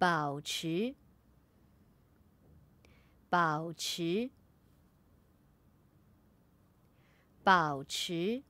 保持，保持，保持。